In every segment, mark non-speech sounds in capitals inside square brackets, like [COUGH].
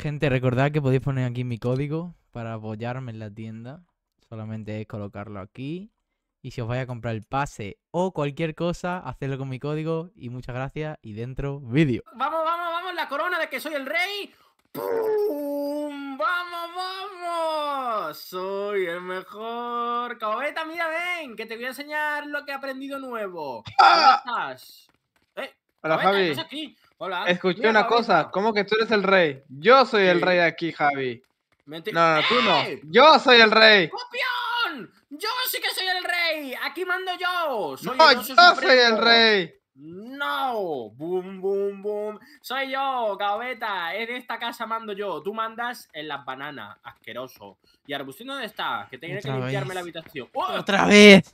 Gente, recordad que podéis poner aquí mi código para apoyarme en la tienda. Solamente es colocarlo aquí. Y si os vais a comprar el pase o cualquier cosa, hacedlo con mi código. Y muchas gracias. Y dentro, vídeo. Vamos, vamos, vamos. La corona de que soy el rey. ¡Pum! ¡Vamos, vamos! Soy el mejor. cabeta, mira, ven, que te voy a enseñar lo que he aprendido nuevo. ¿cómo ah. estás? ¡Eh! Hola, Javi. Aquí? Hola. Escuché una cosa, ¿cómo que tú eres el rey? Yo soy el rey aquí, Javi. No, no, tú no. ¡Eh! Yo soy el rey. ¡Copión! Yo sí que soy el rey. Aquí mando yo. Soy yo soy el rey. No, bum, boom, boom. Soy yo, cabeta. En esta casa mando yo. Tú mandas en las bananas, asqueroso. ¿Y Arbustín dónde está? Que tiene que limpiarme la habitación. ¡Oh! ¡Otra vez!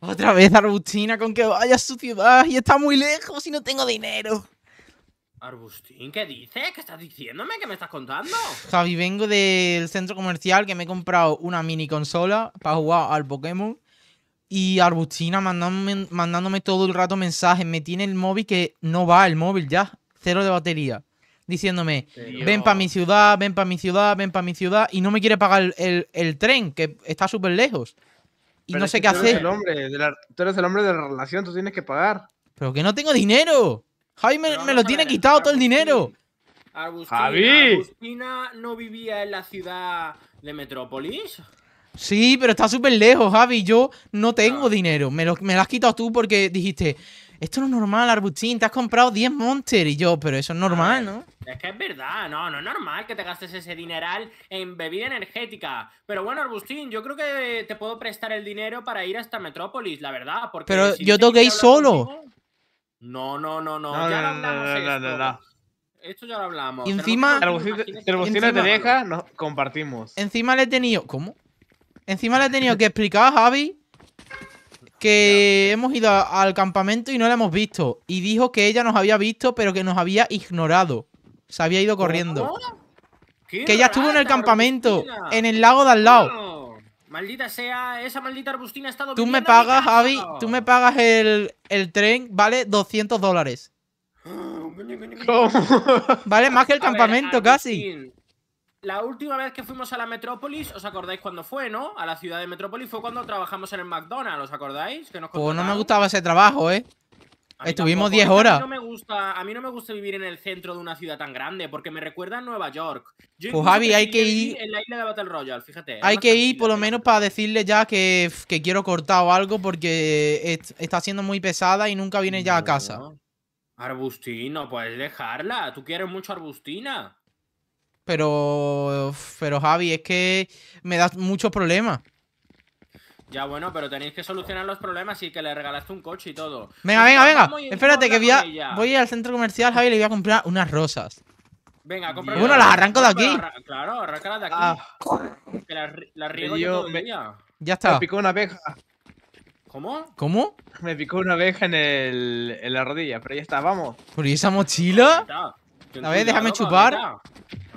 Otra vez, Arbustina, con que vaya a su ciudad y está muy lejos y no tengo dinero. Arbustín, ¿qué dices? ¿Qué estás diciéndome? ¿Qué me estás contando? Javi, vengo del centro comercial que me he comprado una mini consola para jugar al Pokémon. Y Arbustina mandándome, todo el rato mensajes. Me tiene el móvil que no va, el móvil ya. Cero de batería. Diciéndome, ven para mi ciudad, ven para mi ciudad, ven para mi ciudad. Y no me quiere pagar el, tren, que está súper lejos. Y no sé qué hacer. tú eres el hombre de la relación, tú tienes que pagar. Pero que no tengo dinero. Javi me, lo tiene quitado todo el dinero. Javi. no vivía en la ciudad de Metrópolis? Sí, pero está súper lejos, Javi. Yo no tengo ah. dinero. Me lo, me has quitado tú porque dijiste, esto no es normal, Arbustín, te has comprado 10 Monster. Y yo, pero eso es normal, ¿no? Es que es verdad, no, no es normal que te gastes ese dineral en bebida energética. Pero bueno, Arbustín, yo creo que te puedo prestar el dinero para ir hasta Metrópolis, la verdad. pero yo tengo solo. No, no, no, no. ya hablamos esto. ya lo hablamos. Encima. Encima te deja, nos compartimos. Encima le he tenido. ¿Cómo? Encima le he tenido que explicar a Javi que hemos ido al campamento y no la hemos visto. Y dijo que ella nos había visto, pero que nos había ignorado. Se había ido corriendo. Que ella estuvo en el campamento, en el lago de al lado. Maldita sea, esa maldita arbustina ha estado... Tú me pagas, Javi, tú me pagas el, tren, vale 200 dólares. Vale más que el campamento, casi. La última vez que fuimos a la Metrópolis, ¿os acordáis cuando fue, no? A la ciudad de Metrópolis fue cuando trabajamos en el McDonald's, ¿os acordáis? Que pues no me gustaba ese trabajo, ¿eh? Estuvimos 10 horas. A mí, no me gusta, a mí, no me gusta, vivir en el centro de una ciudad tan grande porque me recuerda a Nueva York. pues Javi, hay que ir. En isla de Battle Royale, Hay que ir por lo menos para decirle ya que, quiero cortar o algo porque está siendo muy pesada y nunca viene ya a casa. Arbustino, puedes dejarla. Tú quieres mucho Arbustina. Pero, pero Javi, es que me das muchos problemas. Ya bueno, pero tenéis que solucionar los problemas y que le regalaste un coche y todo. Venga, venga, venga. Espérate, que voy, voy al centro comercial, Javi, y le voy a comprar unas rosas. Venga, compra Bueno, las arranco de aquí. Claro, arráncalas de aquí. Ah. Que las, riego yo, todo Ya está. Me picó una abeja. ¿Cómo? ¿Cómo? Me picó una abeja en, el, en la rodilla, pero ya está, vamos. ¿Por esa mochila? A ver, déjame chupar.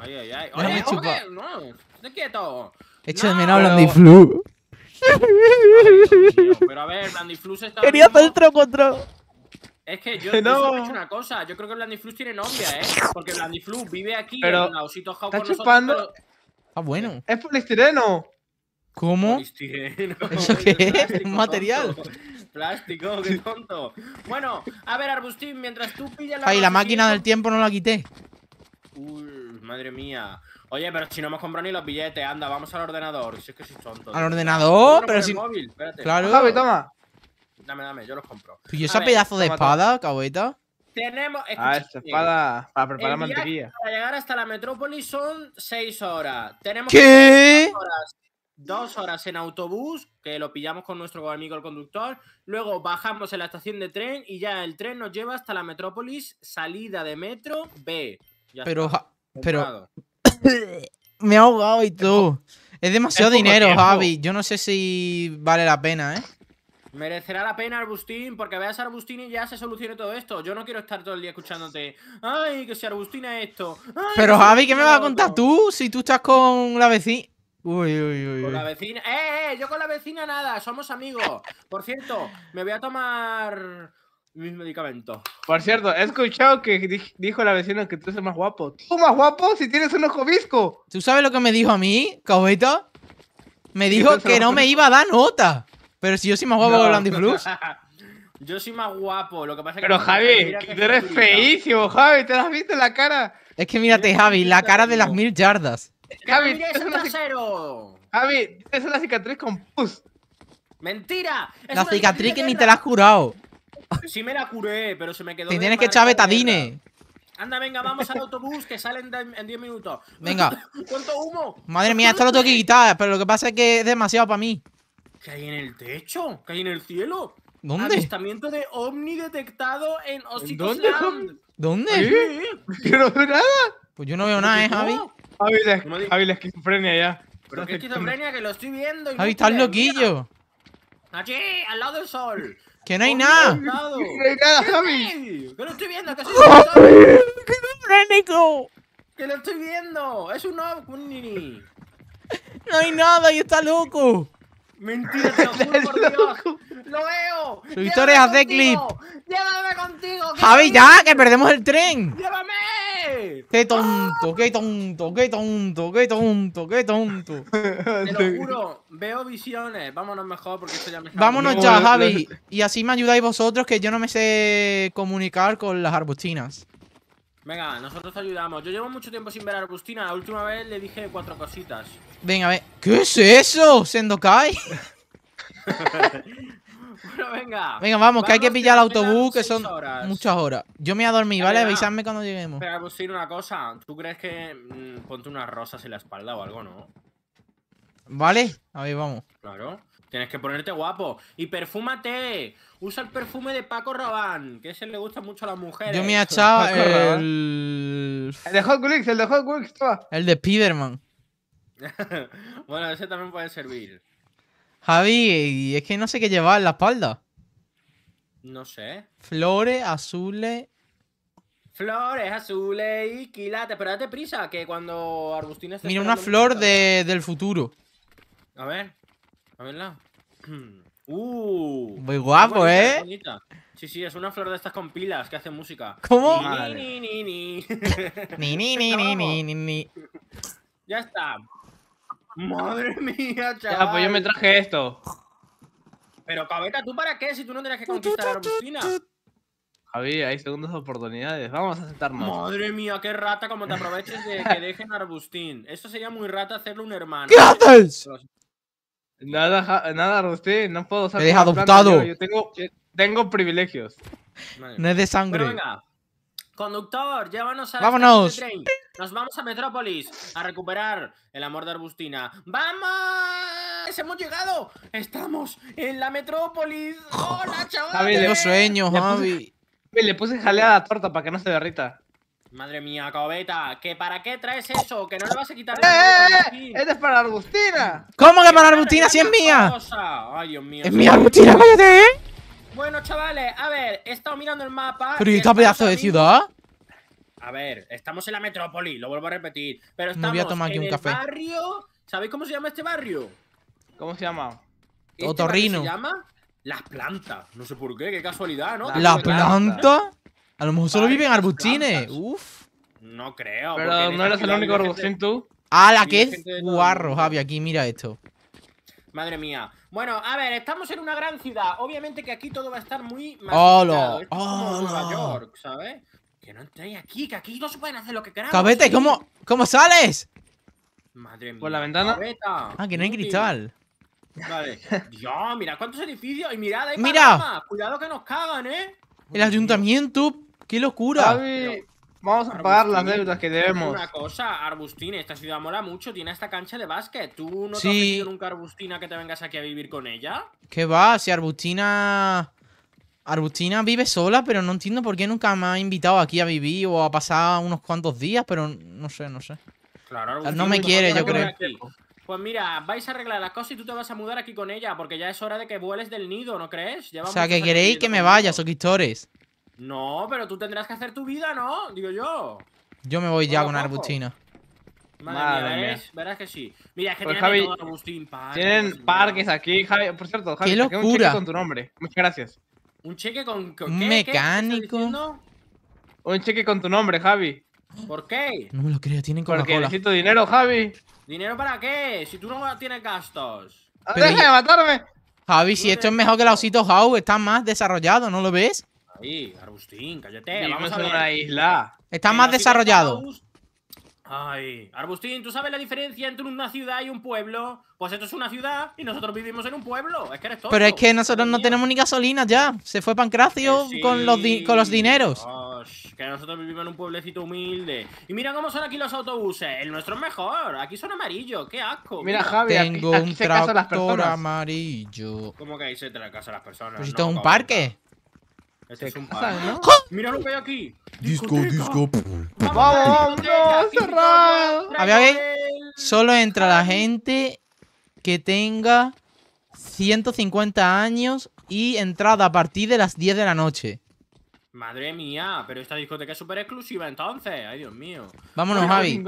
Ay, ay, ay. Oye, No, estoy quieto. Echa de menos hablan de flu pero a ver, Blandiflux está. Quería hacer contra. Es que yo [LAUGHS] no. he hecho una cosa. Yo creo que Blandiflux tiene novia, ¿eh? Porque Blandiflux vive aquí. Pero. Osito está chupando. Nosotros, Ah, bueno. Es polistireno. ¿Cómo? [LAUGHS] ¿Eso qué es? ¿Un material. Plástico, qué tonto. Bueno, a ver, Arbustín, mientras tú pillas la. Ay, la máquina del tiempo no la quité. Uy, madre mía. Oye, pero si no hemos comprado ni los billetes, anda, vamos al ordenador. Si es que soy tonto. ¿Al ordenador? Pero si. Móvil? Espérate. Claro. Javi, toma. Dame, dame, yo los compro. Pues, ¿Y esa pedazo de espada, cabueta? Tenemos. ah, esta espada para preparar el Para llegar hasta la metrópolis son 6 horas. Tenemos ¿Qué? Dos horas, horas en autobús, que lo pillamos con nuestro amigo el conductor. Luego bajamos en la estación de tren y ya el tren nos lleva hasta la metrópolis, salida de metro B. pero, pero, [LAUGHS] Me ha ahogado y tú. Es demasiado dinero, Javi. Yo no sé si vale la pena, ¿eh? Merecerá la pena Arbustín, porque veas a Arbustín y ya se solucione todo esto. Yo no quiero estar todo el día escuchándote. Ay, que si Arbustín es esto. Pero Javi, ¿qué me vas a contar tú si tú estás con la vecina? Uy, uy, uy. Con la vecina. ¡Eh, eh! Yo con la vecina nada, somos amigos. Por cierto, me voy a tomar mis medicamentos. Por cierto, he escuchado que dijo la vecina que tú eres más guapo. ¿Tú más guapo si tienes un ojo visco? ¿Tú sabes lo que me dijo a mí, Caubeta? Me dijo que no me iba a dar nota. Pero si yo soy más guapo que Blandy Flux. [LAUGHS] Yo soy más guapo, lo que pasa es que... Pero Javi, tú eres feísimo, Javi, ¿te has visto en la cara? Es que mírate, Javi, la cara de las mil yardas. Javi, es un trasero! Javi, es una cicatriz con pus. ¡Mentira! la cicatriz que ni te la has curado. [LAUGHS] Sí me la curé, pero se me quedó. Te tienes que echar betadine. Anda, venga, vamos al autobús que salen en 10 minutos. Venga. [LAUGHS] ¿Cuánto humo? Madre mía, esto lo tengo que quitar, pero lo que pasa es que es demasiado para mí. ¿Qué hay en el techo? ¿Qué hay en el cielo? ¿Dónde? Avistamiento de ovni detectado en ¿Dónde? ¿Dónde? ¿Sí? Yo no veo nada. Pues yo no veo nada, ¿eh, Javi? Javi, la, esquizofrenia ya. Pero qué esquizofrenia que lo estoy viendo. Javi, está estás loquillo. Allí, al lado del sol. Que no hay nada. No hay nada, Javi. Que lo estoy viendo, que soy ¡Javi! ¡Qué Que lo estoy viendo. Es un ovni. No hay nada y está loco. Mentira, te lo [LAUGHS] juro por Dios. Lo veo. ¡Su historia es clip. Llévame contigo. Javi, ya, que perdemos el tren. Llévame. ¡Qué tonto, qué tonto, qué tonto, qué tonto, qué tonto! [LAUGHS] Te lo juro, veo visiones. Vámonos mejor porque esto ya me... Vámonos ya, Javi. Y así me ayudáis vosotros que yo no me sé comunicar con las arbustinas. Venga, nosotros ayudamos. Yo llevo mucho tiempo sin ver arbustinas Arbustina. La última vez le dije cuatro cositas. Venga, a ver. ¿Qué es eso, Sendokai? [LAUGHS] venga. vamos, que hay que pillar el autobús, que son muchas horas. Yo me voy a dormir, ¿vale? Avisadme cuando lleguemos. Pero, pues, decir una cosa. ¿Tú crees que mm, ponte unas rosas en la espalda o algo, no? ¿Vale? A vamos. Claro. Tienes que ponerte guapo. Y perfúmate. Usa el perfume de Paco Rabanne, que ese le gusta mucho a las mujeres. Yo me he echado el... el... de Hot el de Hot El de Spiderman. [LAUGHS] bueno, ese también puede servir. Javi, es que no sé qué llevar en la espalda. No sé. Flores azules. Flores azules y quilates. Pero date prisa, que cuando Argustina. Mira, una flor del futuro. A ver. A verla. [CLEARS THROAT] Uh. Muy guapo, ¿eh? Sí, sí, es una flor de estas con pilas que hace música. ¿Cómo? Ni, ni, ni, [LAUGHS] ni. ni, ni, ni, ni, ni, ni. Ya está. Madre [LAUGHS] mía, chaval. Ya, pues yo me traje esto. Pero, Cabeta, ¿tú para qué si tú no tenías que conquistar a Arbustina Javi, hay segundas oportunidades. Vamos a sentarnos. Madre mía, qué rata como te [LAUGHS] aproveches de que dejen a Arbustín. esto sería muy rata hacerle un hermano. ¿Qué haces? Nada, nada, Arbustín, no puedo ¡Me adoptado. yo, tengo, tengo privilegios. No es de sangre. Conductor, llévanos a ¡Vámonos! Nos vamos a Metrópolis a recuperar el amor de Arbustina. ¡Vamos! ¡Hemos llegado! ¡Estamos en la Metrópolis! [LAUGHS] ¡Hola, chaval! Javi, sueño, Javi. Le puse, jalea a la torta para que no se derrita. Madre mía, Cobeta, ¿que ¿para qué traes eso? Que no le vas a quitar. ¡Eh! ¡Eh! ¡Este es para Arbustina! ¿Cómo que para Arbustina si es mía? ¡Ay, Dios mío! ¡Es mía, Arbustina! ¡Cállate, eh! Bueno, chavales, a ver, he estado mirando el mapa. Pero y esta pedazo de ciudad. A ver, estamos en la metrópoli, lo vuelvo a repetir. Pero estamos en un el barrio. ¿Sabéis cómo se llama este barrio? ¿Cómo se llama? Este Otorrino. se llama? Las plantas. No sé por qué, qué casualidad, ¿no? ¿Las plantas? A lo mejor solo viven arbustines. Uf. No creo. Pero no eres el único arbustín tú. Ah, la que es guarro, Javi. Aquí mira esto. Madre mía. Bueno, a ver, estamos en una gran ciudad. Obviamente que aquí todo va a estar muy ¡Hola! Es ¡Hola! Nueva York, ¿sabes? Que no entréis aquí, que aquí no se pueden hacer lo que queramos. ¡Cabete! ¿Cómo, ¿Cómo sales? Madre mía. ¿Por la ventana? ah, que no hay cristal. Vale. [LAUGHS] Dios, mirad cuántos edificios y mirad ¡Mira! Cuidado que nos cagan, ¿eh! El ayuntamiento, qué locura. Vamos a pagar las deudas que debemos. Una cosa, Arbustina, esta ciudad mola mucho, tiene esta cancha de básquet. ¿Tú no te has pedido nunca Arbustina que te vengas aquí a vivir con ella? ¿Qué va? Si Arbustina... Arbustina vive sola, pero no entiendo por qué nunca me ha invitado aquí a vivir o a pasar unos cuantos días, pero no sé, no sé. Claro, no me quiere, yo creo. Pues mira, vais a arreglar las cosas y tú te vas a mudar aquí con ella, porque ya es hora de que vueles del nido, ¿no crees? o sea, que queréis que me vaya, soquistores. No, pero tú tendrás que hacer tu vida, ¿no? Digo yo. Yo me voy ya con Arbustina. Madre, mía, ¿verás? que sí. Mira, es que pues tienen Javi, todo, Tienen parques aquí, Javi. Por cierto, Javi, qué locura. un cheque con tu nombre. Muchas gracias. ¿Un cheque con, Un mecánico? un cheque con tu nombre, Javi. ¿Por qué? No me lo creo, tienen coca -Cola. Porque necesito dinero, Javi. ¿Dinero para qué? Si tú no tienes gastos. Ah, pero ¡Deja de matarme! Javi, si esto es mejor que la Osito How, está más desarrollado, ¿no lo ves? Ahí, Arbustín, cállate. Vamos a una isla. Está más desarrollado. Ay, Arbustín, ¿tú sabes la diferencia entre una ciudad y un pueblo? Pues esto es una ciudad y nosotros vivimos en un pueblo. Es que eres Pero es que nosotros no tenemos ni gasolina ya. Se fue Pancracio eh, con, los los dineros. que nosotros vivimos en un pueblecito humilde. Y mira cómo son aquí los autobuses. El nuestro es mejor. Aquí son amarillos. Qué asco. Mira, Javi, Tengo un tractor las amarillo. ¿Cómo que ahí se a las personas? Pues esto es un parque. Este es un [GASPS] Mira lo que hay aquí. Disco, disco. Vamos, cerrado. A ver, a ver. Solo entra la gente que tenga 150 años y entrada a partir de las 10 de la noche. Madre mía, pero esta discoteca es súper exclusiva entonces. Ay, Dios mío. Vámonos, Javi.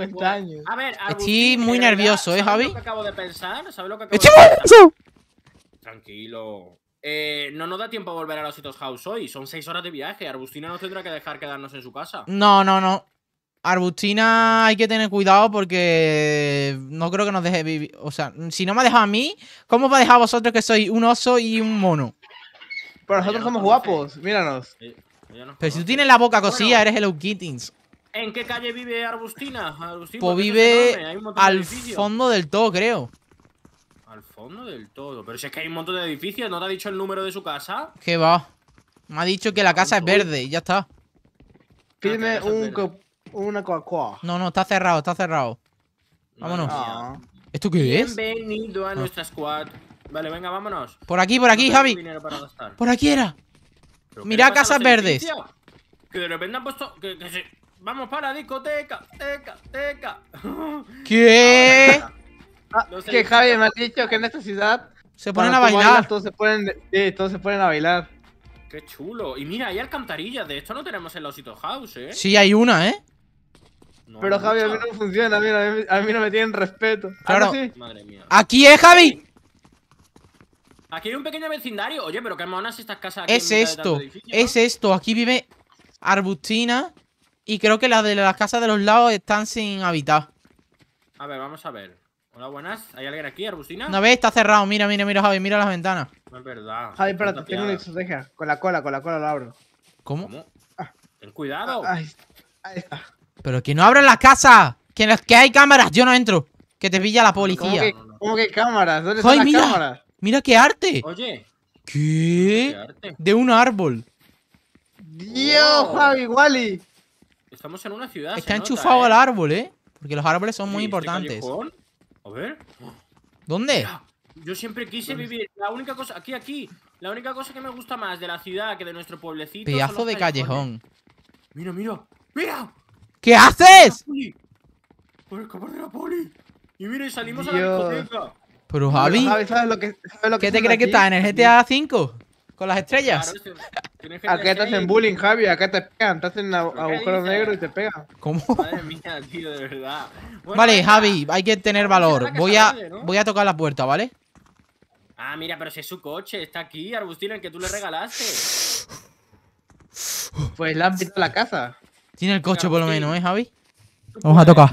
A ver, Estoy muy nervioso, ¿eh, Javi? acabo de pensar? ¿Sabes lo que de Tranquilo. Eh, no nos da tiempo a volver a los hitos house hoy. Son seis horas de viaje. Arbustina no tendrá que dejar quedarnos en su casa. No, no, no. Arbustina hay que tener cuidado porque no creo que nos deje vivir. O sea, si no me ha dejado a mí, ¿cómo va a dejar a vosotros que sois un oso y un mono? Pero nosotros somos guapos, míranos. Pero si tú tienes la boca cosilla, eres Hello Kittens. ¿En qué calle vive Arbustina? Arbustina pues vive al fondo del todo, creo fondo del todo. Pero si es que hay un montón de edificios, ¿no te ha dicho el número de su casa? ¿Qué va? Me ha dicho que la casa es verde y ya está. Ah, Pídeme un una No, no, está cerrado, está cerrado. Vámonos. ¿Esto qué es? Bienvenido a ah. nuestra squad. Vale, venga, vámonos. Por aquí, por aquí, Javi. Por aquí era. Mira, casas verdes. Que de repente han puesto. Que, Vamos para discoteca, teca, [LAUGHS] ¿Qué? Ah, que Javi me ha dicho que en esta se ponen a bailar. todos, se ponen, a bailar. Qué chulo. Y mira, hay alcantarillas. De esto no tenemos el los House, ¿eh? Sí, hay una, ¿eh? Pero Javi, a mí no funciona. A mí, no me tienen respeto. Ah, claro. Sí? Madre mía. Aquí es, ¿eh, Javi. Aquí hay un pequeño vecindario. Oye, pero qué monas estas casas aquí Es esto, es esto. Aquí vive Arbustina. Y creo que las de las casas de los lados están sin habitar. A ver, vamos a ver. Hola, buenas. ¿Hay alguien aquí, Arbustina? No ve, está cerrado. Mira, mira, mira, Javi, mira las ventanas. No es verdad. Javi, espérate, tengo una estrategia. Con la cola, con la cola lo abro. ¿Cómo? Ah. Ten cuidado. Ah, Pero que no abran la casa! Que, que hay cámaras, yo no entro. Que te pilla la policía. ¿Cómo que, cámaras? ¿Dónde Javi, están las mira, cámaras? Mira qué arte. Oye. ¿Qué? De un árbol. Dios, oh. Javi, Wally. Estamos en una ciudad. Está enchufado ¿eh? al árbol, ¿eh? Porque los árboles son muy importantes. A ver. ¿Dónde? yo siempre quise vivir. La única cosa. Aquí, aquí. La única cosa que me gusta más de la ciudad que de nuestro pueblecito. Pedazo de callejón. Mira, mira. ¡Mira! ¿Qué haces? Por escapar de la poli. Y mira, salimos a la discoteca. Pero Javi, ¿sabes lo que, ¿qué te crees que está en el GTA V? con las estrellas. acá te hacen bullying, Javi, acá te pegan, te hacen agujero negro y te pegan. ¿Cómo? Madre mía, tío, de verdad. vale, Javi, hay que tener valor. Voy a, voy a tocar la puerta, ¿vale? Ah, mira, pero si es su coche, está aquí, Arbustino, el que tú le regalaste. Pues le han visto la casa. Tiene el coche por lo menos, ¿eh, Javi? Vamos a tocar.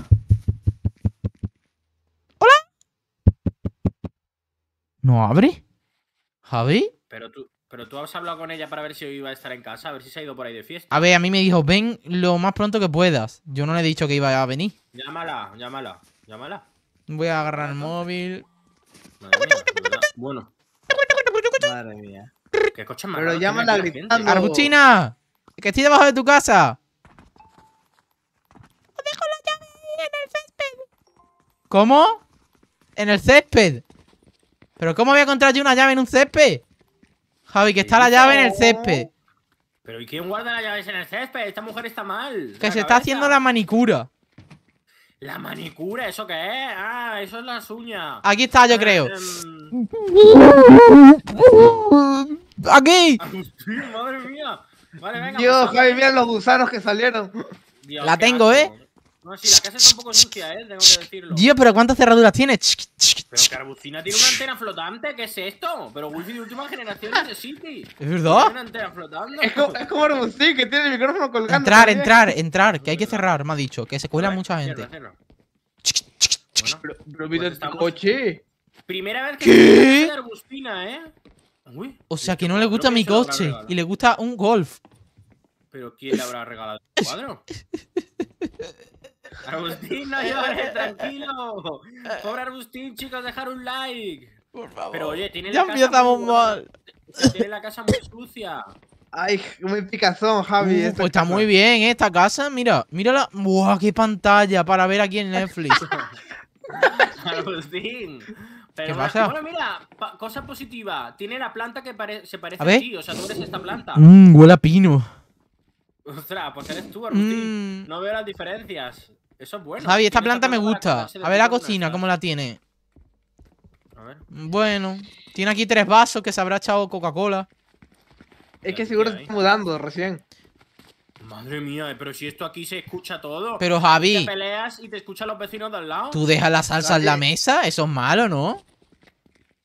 ¿Hola? ¿No abre? ¿Javi? Pero tú has hablado con ella para ver si iba a estar en casa, a ver si se ha ido por ahí de fiesta. A ver, a mí me dijo, ven lo más pronto que puedas. Yo no le he dicho que iba a venir. Llámala, llámala, llámala. Voy a agarrar el móvil. bueno. Madre mía. ¿Qué coche más Pero llámala gritando. ¡Arbustina! ¡Que estoy debajo de tu casa! ¡Dejo la llave en el césped! ¿Cómo? ¿En el césped? ¿Pero cómo voy a encontrar yo una llave en un césped? Javi, que está la llave en el césped. ¿Pero y quién guarda las llaves en el césped? Esta mujer está mal. Que se está haciendo la manicura. ¿La manicura? ¿Eso qué es? Ah, eso es las uñas. Aquí está, yo ah, creo. Em. ¡Aquí! [LAUGHS] ¡Madre mía! Dios, pues, Javi, mira los gusanos que salieron. la tengo, ¿eh? No, si la casa está un poco sucia, ¿eh? Tengo que decirlo. Dios, pero ¿cuántas cerraduras tiene? Pero Carbucina tiene una antena flotante, ¿qué es esto? Pero wifi de última generación de City. ¿Es verdad? Una antena flotando. Es, como Arbustín, que tiene el micrófono colgando. Entrar, entrar, entrar, que hay que cerrar, me ha dicho, que se cuela mucha gente. pero pues coche. Primera vez que ¿Qué? ¿eh? o sea, que no le gusta mi coche y le gusta un golf. ¿Pero quién le habrá regalado el cuadro? [LAUGHS] Argustín, no llores, tranquilo. Pobre Argustín, chicos, dejar un like. Por favor. Pero oye, tiene ya la empezamos casa mal. Muy, tiene la casa muy sucia. Ay, muy picazón, Javi. Uh, pues está muy bien ¿eh? esta casa, mira, mírala. Buah, qué pantalla para ver aquí en Netflix. Argustín. [LAUGHS] Pero ¿Qué pasa? Bueno, mira, cosa positiva. Tiene la planta que se parece a, ti, o sea, tú eres esta planta. Mmm, huele a pino. Ostras, pues eres tú, mm. Agustín. No veo las diferencias. Eso es bueno. Javi, esta planta, me gusta. A ver la cocina, cómo la tiene. A ver. Bueno, tiene aquí tres vasos que se habrá echado Coca-Cola. Es que seguro se está mudando recién. Madre mía, pero si esto aquí se escucha todo. Pero Javi. peleas y te escuchan los vecinos de al lado. Tú dejas la salsa en la mesa, eso es malo, ¿no?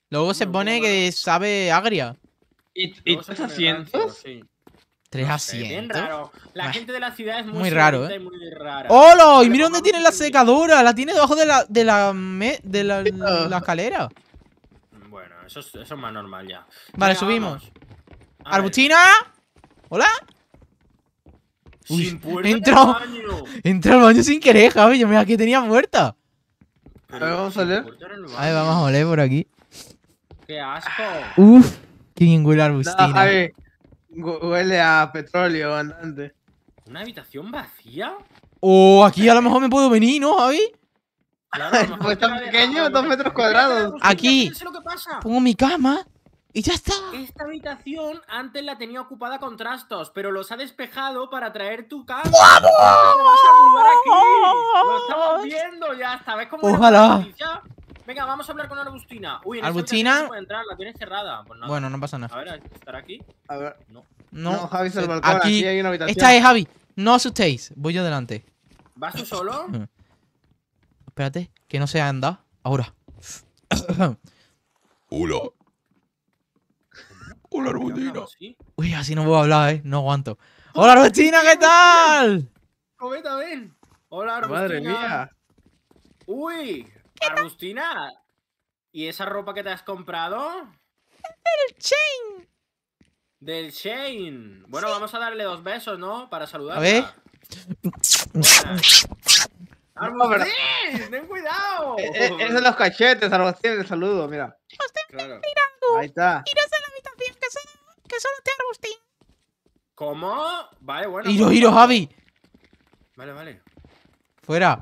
Luego se pone que sabe agria. ¿Y, tú estás haciendo? Sí. 3 a 100. raro. La gente de la ciudad es muy, muy raro, ¿eh? muy ¡Hola! ¿Y mira dónde tiene la secadora? La tiene debajo de la, de la, de la, escalera. Bueno, eso es, más normal ya. Vale, subimos. Arbutina ¿Hola? Uy, sin entra, baño. [LAUGHS] entra al baño sin querer, Javi. Yo me que tenía muerta. A ver, vamos a oler. A ver, vamos a oler por aquí. ¡Qué asco! ¡Uf! ¡Qué bien Arbutina arbustina! ver. Huele a petróleo andante. ¿Una habitación vacía? oh, aquí a lo mejor me puedo venir, ¿no, Javi? Claro, pues tan pequeño, dos metros cuadrados. Aquí lo pongo mi cama y ya está. Esta habitación antes la tenía ocupada con trastos, pero los ha despejado para traer tu cama. ¡Vamos! Lo estamos viendo ya, ¿sabes cómo? Ojalá. Venga, vamos a hablar con Arbustina. Uy, en ¿Arbustina? No puede entrar, la tiene cerrada. Pues bueno, no pasa nada. A ver, ¿estará aquí? A ver. No. No, no Javi eh, aquí... hay una habitación. Esta es Javi. No asustéis, voy yo adelante ¿Vas tú solo? [LAUGHS] Espérate, que no se ha andado Ahora. [COUGHS] Hola Hola, Arbustina. Uy, así no puedo hablar, eh. No aguanto. ¡Hola, Arbustina! ¿Qué tal? Cometa, ven. Hola, Arbustina. Madre mía. Uy, Agustina, ¿y esa ropa que te has comprado? Del chain. Del chain? Bueno, vamos a darle dos besos, ¿no? Para saludar. A ver. ¡Armover! ¡Ten cuidado! ¡Eres eh, eh, son los cachetes, Arbustín, el saludo, mira. Arbustín, mirando. Ahí está. Iros a la habitación que solo, que solo te ¿Cómo? Vale, bueno. Iro, Iro, Javi. Vale, vale. Fuera.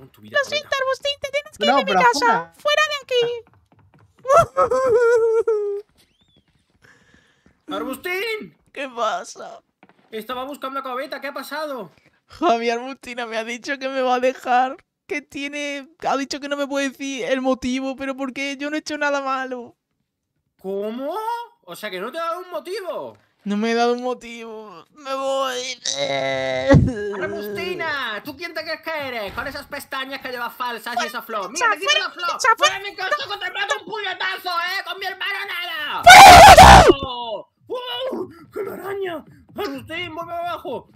Lo siento, Arbustín, te tienes que ir de mi casa. Fuera. de aquí. [LAUGHS] ¡Arbustín! ¿Qué pasa? Estaba buscando a Coveta, ¿qué ha pasado? Javier Arbustina me ha dicho que me va a dejar. Que tiene. Ha dicho que no me puede decir el motivo, pero ¿por qué? yo no he hecho nada malo. ¿Cómo? O sea que no te ha dado un motivo. No me he dado un motivo. Me voy. Arbustina, ¿tú quién te crees que eres? Con esas pestañas que llevas falsas y esa flor. Mira, qué la flor. Fuera mi coche, te mato un puñetazo, ¿eh? Con mi hermano nada. ¡Wow! ¡Oh! ¡Oh! ¡Qué araña! Arbustín, vuelve abajo.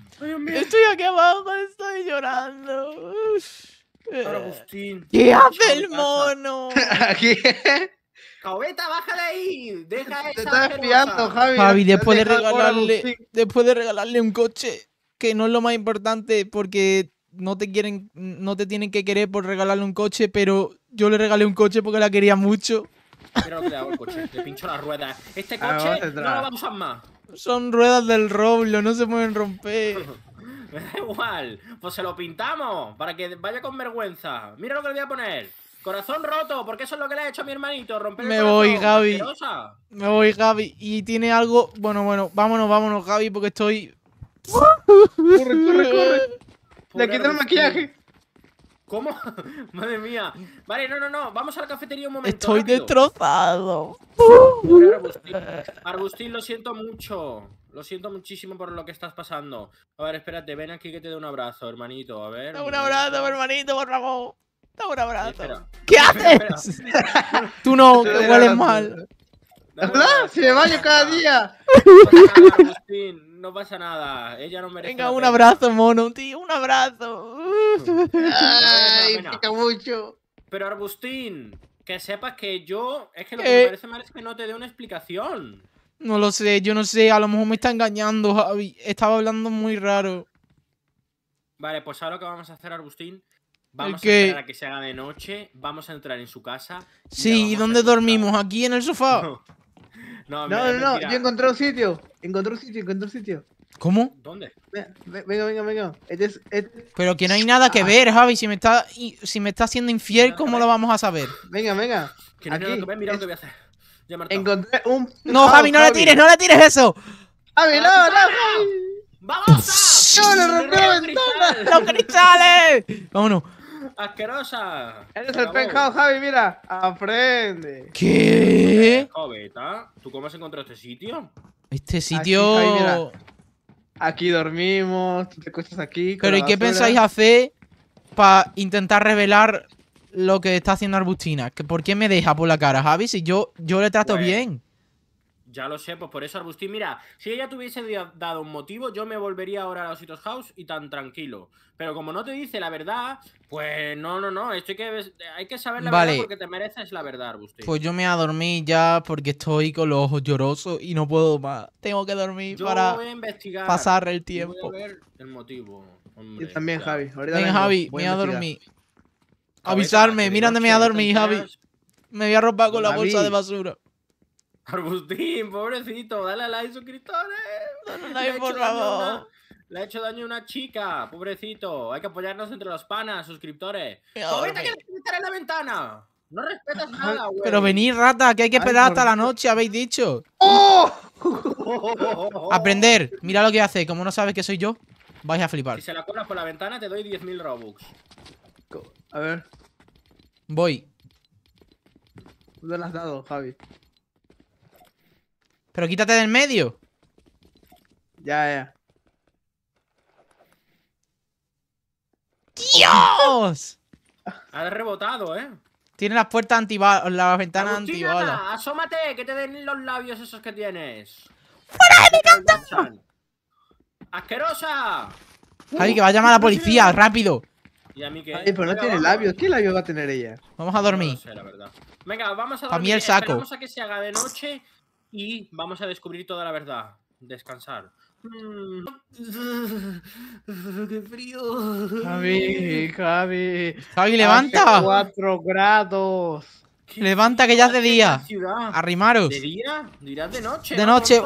Estoy aquí abajo, estoy llorando. Arbustín. ¿Qué hace el mono? [LAUGHS] ¿Aquí? Cobeta, de ahí. Deja Te estás espiando, Javi. Javi, después de regalarle, después de regalarle un coche, que no es lo más importante, porque no te quieren, no te tienen que querer por regalarle un coche, pero yo le regalé un coche porque la quería mucho. Pero que te hago el coche, te pincho las ruedas. Este ah, coche no lo vamos a usar más. Son ruedas del roble, no se pueden romper. Me [LAUGHS] da igual, pues se lo pintamos para que vaya con vergüenza. Mira lo que le voy a poner. Corazón roto, porque eso es lo que le ha hecho a mi hermanito, romper Me voy, Gaby. Me voy, Gaby. Y tiene algo. Bueno, bueno, vámonos, vámonos, Gaby, porque estoy. corre, corre, corre. [LAUGHS] Le el maquillaje. ¿Cómo? [LAUGHS] Madre mía. Vale, no, no, no. Vamos a la cafetería un momento. Estoy destrozado. lo siento mucho. Lo siento muchísimo por lo que estás pasando. A ver, espérate, ven aquí que te doy un abrazo, hermanito. A ver. Un abrazo, hermanito, por favor. Dame un abrazo. ¿Qué haces? [LAUGHS] Tú no, te hueles mal. ¿Verdad? Se me baño cada día. ¡Argustín, [LAUGHS] no pasa nada. Ella no merece. Venga, un abrazo, mono, tío, un abrazo. Ay, pica mucho. Pero Argustín, que sepas que yo. Es que lo que eh. me parece mal es que no te dé una explicación. No lo sé, yo no sé. A lo mejor me está engañando, Javi. Estaba hablando muy raro. Vale, pues ahora lo que vamos a hacer, Argustín. Vamos a esperar a que se haga de noche, vamos a entrar en su casa. Sí, ¿y dónde dormimos? ¿Aquí en el sofá? No, [LAUGHS] no, no, yo encontré un sitio. Encontré un sitio, encontré un sitio. ¿Cómo? ¿Dónde? Venga, venga, venga. Pero que no hay nada que ah. ver, Javi. Si me está, si me está haciendo infiel, ¿cómo lo vamos a saber? Venga, venga. no Aquí. mira lo que voy a hacer. encontré un. No, Javi, no le tires, no le tires eso. Javi, no, no, ¡Vamos! A... [LAUGHS] ¡No, no, los cristales! ¡Vámonos! asquerosa. Eres el penthouse, Javi, mira. Aprende. ¿Qué? ¿tú cómo has encontrado este sitio? Este sitio. Aquí, dormimos, tú te cuestas aquí. Pero ¿y qué pensáis hacer para intentar revelar lo que está haciendo Arbustina? ¿Por qué me deja por la cara, Javi? Si yo, yo le trato pues, bien. Ya lo sé, pues por eso Arbustín, mira, si ella te hubiese dado un motivo, yo me volvería ahora a los Hitos House y tan tranquilo. Pero como no te dice la verdad, pues no, no, no, esto hay que, hay que saber la verdad porque te mereces la verdad, Arbustín. Pues yo me voy a dormir ya porque estoy con los ojos llorosos y no puedo más. Tengo que dormir para investigar. pasar el tiempo. el motivo. Hombre, yo también, Javi. Ven, Javi, voy me voy a, dormir. Avisarme, mira me a dormir, Javi. Me voy a robar con la bolsa de basura. Argustín, [LAUGHS] pobrecito, dale like, suscriptores. Dale [LAUGHS] like, por le ha hecho daño a una chica, pobrecito. Hay que apoyarnos entre los panas, suscriptores. ¡Ahorita que le en la ventana! No respetas nada, güey. Pero venid, rata, que hay que esperar hasta la noche, habéis dicho. ¡Oh! [LAUGHS] Aprender. Mira lo que hace. Como no sabes que soy yo, vais a flipar. Si se la cuelas por la ventana, te doy 10.000 Robux. A ver. Voy. ¿Dónde las has dado, Javi? Pero quítate del medio. Ya, ya. ¡Dios! Ha rebotado, ¿eh? Tiene las puertas antibalas, las ventanas antibalas. Asómate, que te den los labios esos que tienes. ¡Fuera de mi casa! ¡Asquerosa! Javi, que va a llamar a la uh, policía, rápido. ¿Y a mí qué? pero no tiene labios. ¿Qué labios va a tener ella? Vamos a dormir. No Venga, vamos a dormir. A mí el saco. Esperamos a que se haga de noche y vamos a descubrir toda la verdad. Descansar. Mm. [LAUGHS] ¡Qué frío! Javi, Javi. Javi, levanta. cuatro grados. Levanta que ya es de día. Arrimaros. ¿De día? Dirás de noche. De noche.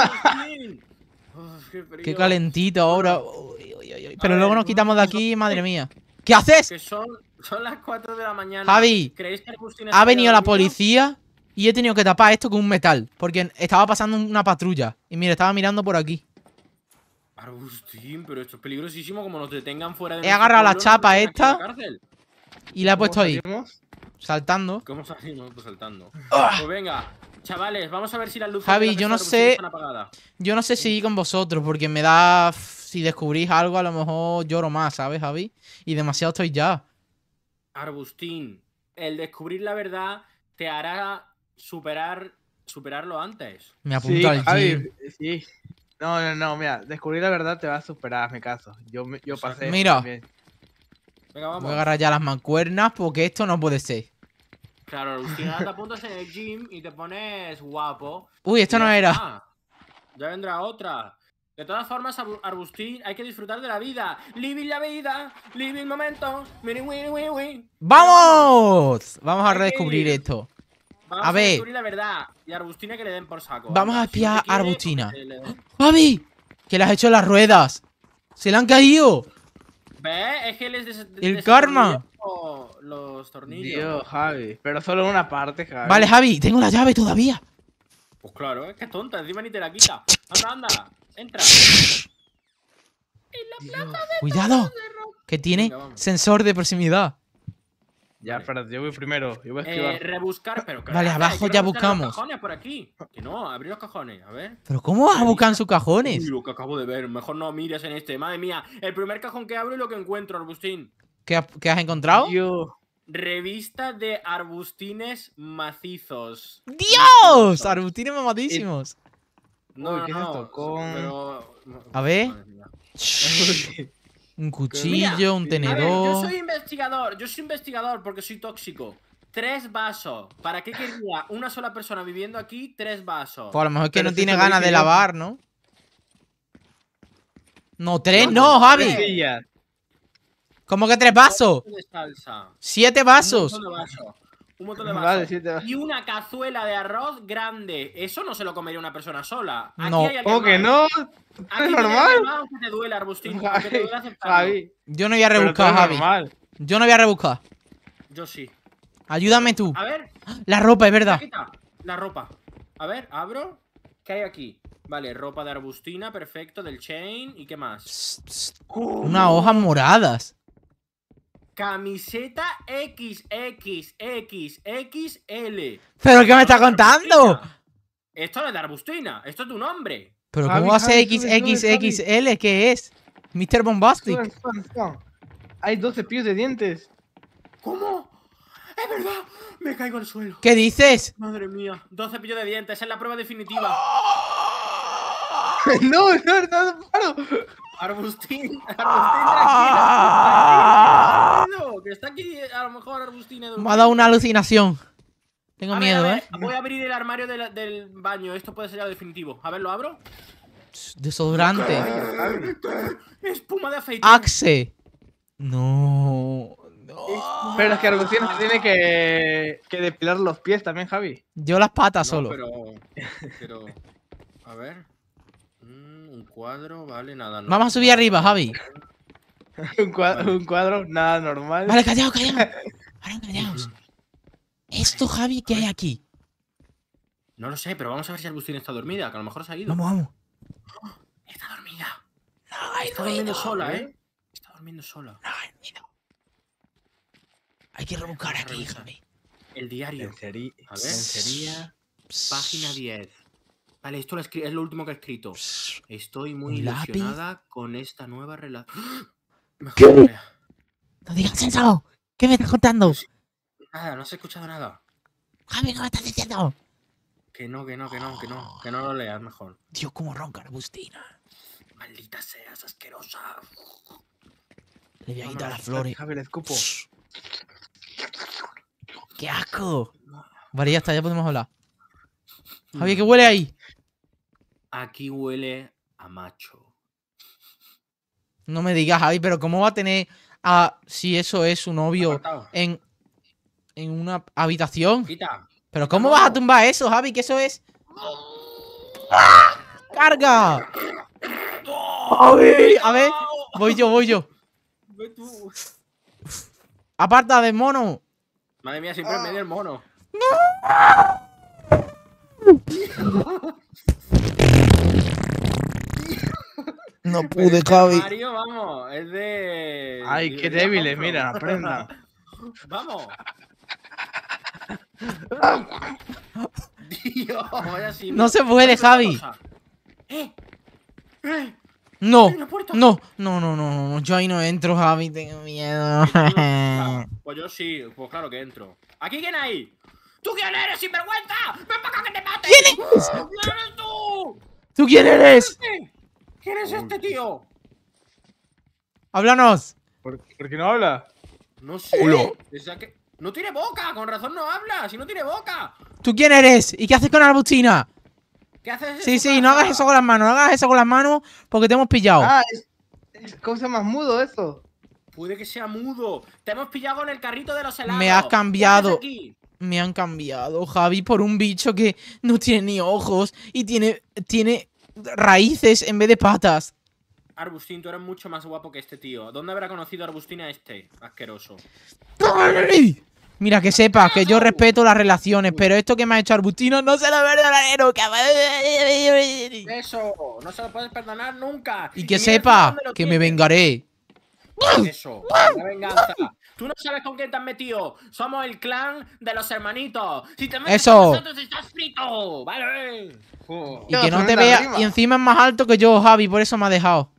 [LAUGHS] qué, calentito ahora. Pero luego nos quitamos de aquí, madre mía. ¿Qué haces? Que son, son las 4 de la mañana. Javi, ¿creéis que ¿ha venido la policía? Y he tenido que tapar esto con un metal. Porque estaba pasando una patrulla. Y mira, estaba mirando por aquí. Argustín, pero esto es peligrosísimo como nos detengan fuera de He agarrado la chapa esta y la he puesto ahí. Saltando. ¿Cómo salimos? Pues saltando. Ah. Pues venga, chavales, vamos a ver si las luces Javi, yo no sé. Yo no sé si ir con vosotros porque me da si descubrís algo a lo mejor lloro más, ¿sabes, Javi? Y demasiado estoy ya. Arbustín, el descubrir la verdad te hará superar superarlo antes. Me apunta sí, Javi, sí. No, no, no, mira, descubrir la verdad te va a superar, mi caso. Yo, yo pasé. Mira. Voy a agarrar ya las mancuernas porque esto no puede ser. Claro, Ahora te apuntas en el gym y te pones guapo. Uy, esto no era. ya vendrá otra. De todas formas, Arbustín, hay que disfrutar de la vida. Living la vida, living momentos. ¡Vamos! Vamos a redescubrir esto a, ver. la verdad. Y Arbustina que le den por saco. Vamos a espiar a Arbustina. ¡Javi! Que le has hecho las ruedas. Se le han caído. ¿Ves? Es que les des El karma. Los tornillos. Dios, Javi. Pero solo una parte, Javi. Vale, Javi, tengo la llave todavía. Pues claro, es que es tonta. Encima ni te la quita. Anda, anda. Entra. Cuidado. Que tiene sensor de proximidad. Ya, yo voy primero. Yo voy a eh, rebuscar, pero Vale, abajo ya buscamos. por aquí. Que no, abrir los cajones, a ver. ¿Pero cómo vas a buscar en sus cajones? lo que acabo de ver. Mejor no mires en este. Madre mía, el primer cajón que abro es lo que encuentro, Arbustín. ¿Qué, has encontrado? Yo. Revista de arbustines macizos. ¡Dios! Arbustines mamadísimos. No, ¿qué es esto? A ver. [LAUGHS] Un cuchillo, un tenedor. yo soy investigador, yo soy investigador porque soy tóxico. Tres vasos. ¿Para qué quería una sola persona viviendo aquí tres vasos? Pues a lo mejor es que no tiene ganas de lavar, ¿no? No, tres, no, Javi. ¿Cómo que tres vasos? Siete vasos. Un montón de vasos. y una cazuela de arroz grande. Eso no se lo comería una persona sola. no, no? es normal. Yo no voy a rebuscar, Javi. Yo no voy a rebuscar. Yo sí. Ayúdame tú. A ver. La ropa, es verdad. La ropa. A ver, abro. ¿Qué hay aquí? Vale, ropa de arbustina, perfecto, del chain. ¿Y qué más? Una hoja Unas hojas moradas. Camiseta XXXXL. ¿Pero qué me está contando? Esto es de Arbustina, esto es tu nombre ¿Pero cómo hace XXXL? ¿Qué es? Mr. Bombastic. Hay 12 pies de dientes. ¿Cómo? ¡Es verdad! Me caigo al suelo. ¿Qué dices? Madre mía, 12 pillos de dientes, esa es la prueba definitiva. no, no, no, paro. Arbustín, [LAUGHS] Arbustín, tranquila, ah. tranquilo. está aquí, a lo mejor Arbustín. Me ha dado una alucinación. Tengo miedo, ¿eh? Voy a abrir el armario del baño. Esto puede ser ya definitivo. A ver, ¿lo abro? Desodorante. Espuma de afeitar. Axe. No. no. Pero es que Arbustín se tiene que, que depilar los pies también, Javi. Yo las patas solo. Pero. Pero. A ver un cuadro, vale, nada. Normal. Vamos a subir arriba, Javi. [LAUGHS] un, cuadro, nada normal. Vale, callado, callado. [LAUGHS] Ahora callaos. Esto, Javi, ¿qué hay aquí? No lo sé, pero vamos a ver si Agustín está dormida, que a lo mejor se ha ido. Vamos, vamos. [GASPS] Está dormida. No, está dormido, sola, ¿eh? Está durmiendo sola. No, hay Hay que rebuscar aquí, Javi. El diario. a página 10. Vale, esto es lo último que he escrito. Estoy muy ilusionada con esta nueva relación. ¡Ah! ¿Qué? No digas eso. ¿Qué me estás contando? Nada, no has escuchado nada. Javi, ¿qué me estás diciendo? Que no, que no, que no, que no, que no lo leas mejor. Dios, cómo ronca la bustina. Maldita seas, asquerosa. Le voy a quitar las flores. Javi, le escupo. ¡Qué asco! Vale, ya está, ya podemos hablar. ¡Javi, ¿qué mm. huele ahí? Aquí huele a macho. No me digas, Javi, pero ¿cómo va a tener a si eso es su novio en, en, una habitación? Pero ¿cómo vas a tumbar eso, Javi? Que eso es. ¡Carga! ¡Javi! A ver, voy yo, voy yo. Aparta del mono. Madre mía, siempre me medio el mono. No [LAUGHS] pude, Javi. Mario, vamos, es de. Ay, qué débiles, mira, aprenda. [LAUGHS] vamos. Dios, si No se puede, Javi. ¿Eh? eh, eh. No, no, no, no, no, no, yo ahí no entro, Javi, tengo miedo. [LAUGHS] Ah, pues yo sí, pues claro que entro. ¿Aquí quién hay? ¿Tú quién eres, sinvergüenza? ¡Ven para acá que te mate! ¿Quién eres? ¿Quién eres tú? ¿Tú quién eres? ¿Tú quién eres tú tú quién eres este? ¿Quién es este tío? ¡Háblanos! ¿Por, qué no habla? No sé. no tiene boca! ¿Tú quién eres? ¿Y qué haces con la ¿Qué haces? Sí, sí, no hagas eso con las manos, no hagas eso con las manos porque te hemos pillado. Ah, es, cosa más mudo eso. Puede que sea mudo. Te hemos pillado en el carrito de los helados. Me has cambiado. Me han cambiado, Javi, por un bicho que no tiene ni ojos y tiene, tiene raíces en vez de patas. Arbustín, tú eres mucho más guapo que este tío. ¿Dónde habrá conocido Arbustín a este? Asqueroso. Mira, que sepa que yo respeto las relaciones, pero esto que me ha hecho Arbustino no se lo perdonaré Eso, no se lo puedes perdonar nunca. Y que sepa que me vengaré. Eso, la venganza. Tú no sabes con quién te has metido. Somos el clan de los hermanitos. Si te metes Eso. con nosotros, estás frito. Vale. Oh. Y que no te vea. Y encima es más alto que yo, Javi. Por eso me ha dejado.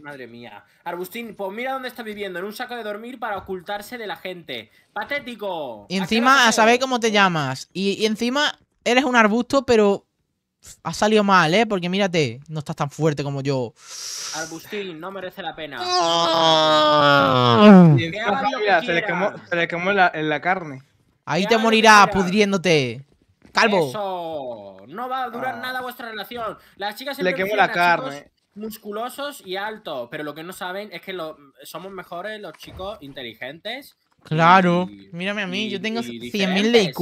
Madre mía. Arbustín, pues mira dónde está viviendo. En un saco de dormir para ocultarse de la gente. Patético. Y encima a, saber cómo te llamas. y, encima eres un arbusto, pero ha salido mal, ¿eh? Porque mírate, no estás tan fuerte como yo. Arbustín, no merece la pena. Ah. se, le quemó, en, la, carne. Ahí te morirá pudriéndote. Calvo. Eso. No va a durar ah. nada vuestra relación. Las chicas le quemó la carne. Musculosos y altos, pero lo que no saben es que lo, somos mejores los chicos inteligentes. Claro, mírame a mí, yo tengo 100.000 de IQ.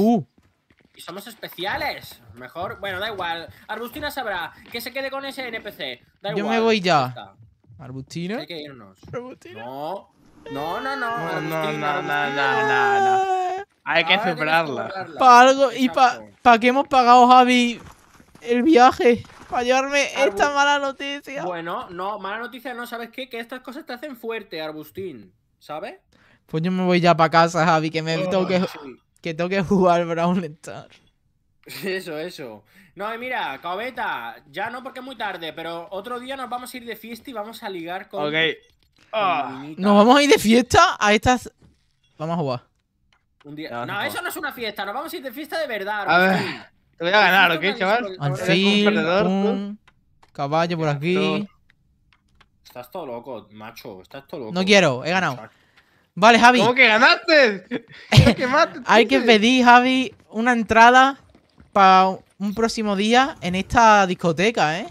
Y somos especiales. Mejor, bueno, da igual. Arbustina sabrá que se quede con ese NPC. Da igual Yo me voy ya. ¿Arbustina? Hay que irnos. No. No, no, no. No, no, no, no, no, Hay que ah, celebrarla. Para algo. ¿Y para pa qué hemos pagado, Javi, el viaje? Para llevarme esta mala noticia. Bueno, no, mala noticia no, ¿sabes qué? Que estas cosas te hacen fuerte, Arbustín. ¿Sabes? Pues yo me voy ya para casa, Javi, que me oh, tengo que. Que tengo que [LAUGHS] jugar Brawl Star Eso, eso. No, mira, Cabeta, ya no porque es muy tarde, pero otro día nos vamos a ir de fiesta y vamos a ligar con. Ok. Ah. Nos vamos a ir de fiesta a estas. Vamos a jugar. No, eso no es una fiesta, nos vamos a ir de fiesta de verdad. A ver. Te voy a ganar, ¿ok, chaval? Anfil, un caballo por aquí. Estás todo loco, macho. Estás todo loco. No quiero, he ganado. Vale, Javi. ¿Cómo que ganaste? [LAUGHS] Hay que pedir, Javi, una entrada para un próximo día en esta discoteca, ¿eh?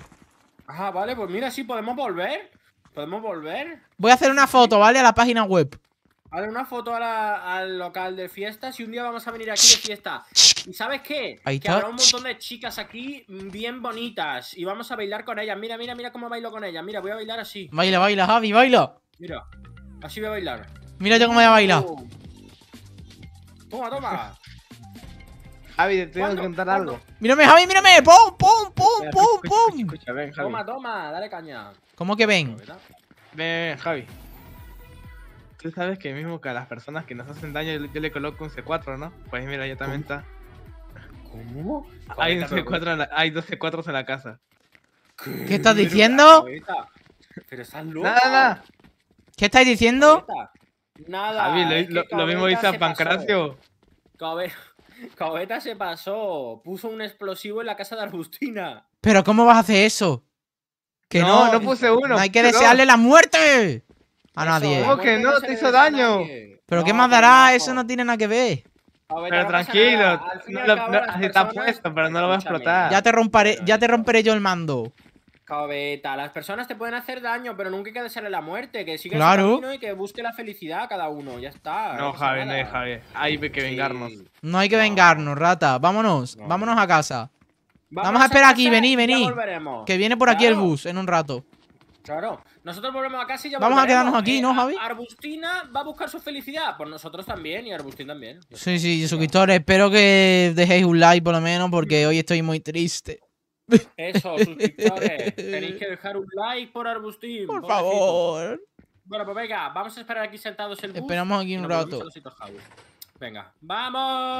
Ajá, ah, vale, pues mira, sí, podemos volver. Podemos volver. Voy a hacer una foto, ¿vale? A la página web. ver, una foto al local de fiestas y un día vamos a venir aquí de fiesta. ¿Y sabes qué? hay que habrá un montón de chicas aquí bien bonitas y vamos a bailar con ellas. Mira, mira, mira cómo bailo con ellas. Mira, voy a bailar así. Baila, baila, Javi, baila. Mira, así voy a bailar. Mira yo cómo ya baila. bailar uh. Toma, toma. Javi, te tengo que contar algo. Mírame, Javi, mírame. ¡Pum, pum, pum, pum, pum! Escucha, ven, Javi. Toma, toma, dale caña. ¿Cómo que ven? Ven, Javi. Tú sabes que mismo que a las personas que nos hacen daño yo, le coloco un C4, ¿no? Pues mira, yo también está. ¿Cómo? Hay, un C4 la, hay dos C4s en la casa. ¿Qué, estás diciendo? Pero estás loco. Nada, nada. ¿Qué estáis diciendo? Nada. lo, mismo dice Pancracio. Cabeta se pasó. Puso un explosivo en la casa de Argustina. Pero ¿cómo vas a hacer eso? Que no, no, puse uno. No hay que desearle la muerte a ah, nadie. que no? Te hizo daño. Pero ¿qué más dará? Eso no tiene nada que ver. pero tranquilo, no, está puesto, pero no lo va a explotar. Ya te romperé, ya te romperé yo el mando. Cabeta, las personas te pueden hacer daño, pero nunca hay que desearle la muerte, que siga claro. camino y que busque la felicidad a cada uno, ya está. No, Javi, no, Javi, hay que vengarnos. No hay que vengarnos, rata, vámonos, vámonos a casa. Vamos, a esperar aquí, vení, vení. Que viene por aquí el bus en un rato. Claro, nosotros volvemos a casa y ya Vamos a quedarnos aquí, eh, ¿no, Javi? Arbustina va a buscar su felicidad, pues nosotros también y Arbustín también. Sí, sí, suscriptores, espero que dejéis un like por lo menos porque mm. hoy estoy muy triste. Eso, suscriptores. Tenéis que dejar un like por Arbustín. Por favor. Bueno, pues venga, vamos a esperar aquí sentados el bus. Esperamos aquí un rato. Venga, vamos.